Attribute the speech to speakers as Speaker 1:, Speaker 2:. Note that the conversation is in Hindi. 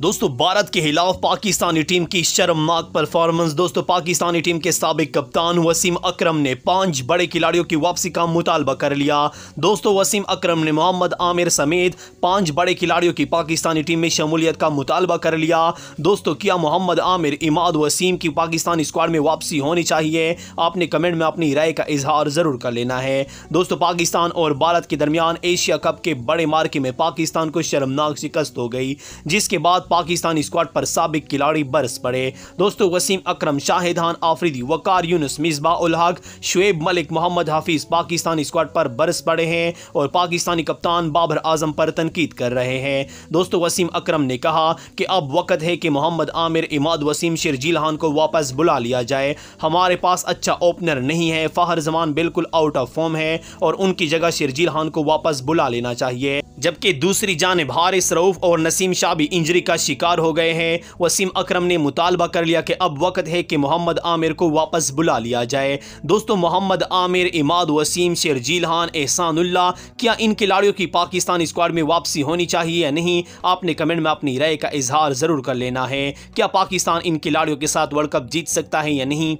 Speaker 1: दोस्तों भारत के खिलाफ पाकिस्तानी टीम की शर्मनाक परफॉर्मेंस दोस्तों पाकिस्तानी टीम के सबक कप्तान वसीम अक्रम ने पांच बड़े खिलाड़ियों की वापसी का मुतालबा कर लिया दोस्तों वसीम अक्रम ने मोहम्मद आमिर समेत पांच बड़े खिलाड़ियों की पाकिस्तानी टीम में शमूलियत का मुतालबा कर लिया दोस्तों क्या मोहम्मद आमिर इमाद वसीम की पाकिस्तान स्क्वाड में वापसी होनी चाहिए आपने कमेंट में अपनी राय का इजहार ज़रूर कर लेना है दोस्तों पाकिस्तान और भारत के दरमियान एशिया कप के बड़े मार्के में पाकिस्तान को शर्मनाक शिकस्त हो गई जिसके बाद बाद पाकिस्तानी स्क्वाड पर सबक खिलाड़ी बरस पड़े दोस्तों वसीम अक्रम शाहिदान आफरीदी वकार यूनुस मिसबा उलहक शुएब मलिक मोहम्मद हाफिज पाकिस्तानी स्क्वाड पर बरस पड़े हैं और पाकिस्तानी कप्तान बाबर आजम पर तनकीद कर रहे हैं दोस्तों वसीम अक्रम ने कहा कि अब वक्त है कि मोहम्मद आमिर इमाद वसीम शिरजीलहान को वापस बुला लिया जाए हमारे पास अच्छा ओपनर नहीं है फ़ाहर जमान बिल्कुल आउट ऑफ फॉर्म है और उनकी जगह शिरजीलहान को वापस बुला लेना चाहिए जबकि दूसरी जानब हारिस रऊफ़ और नसीम शाह भी इंजरी का शिकार हो गए हैं वसीम अकरम ने मुतालबा कर लिया कि अब वक्त है कि मोहम्मद आमिर को वापस बुला लिया जाए दोस्तों मोहम्मद आमिर इमाद वसीम शेर जीलहान एहसानुल्ला क्या इन खिलाड़ियों की पाकिस्तान स्क्वाड में वापसी होनी चाहिए या नहीं आपने कमेंट में अपनी राय का इजहार ज़रूर कर लेना है क्या पाकिस्तान इन खिलाड़ियों के साथ वर्ल्ड कप जीत सकता है या नहीं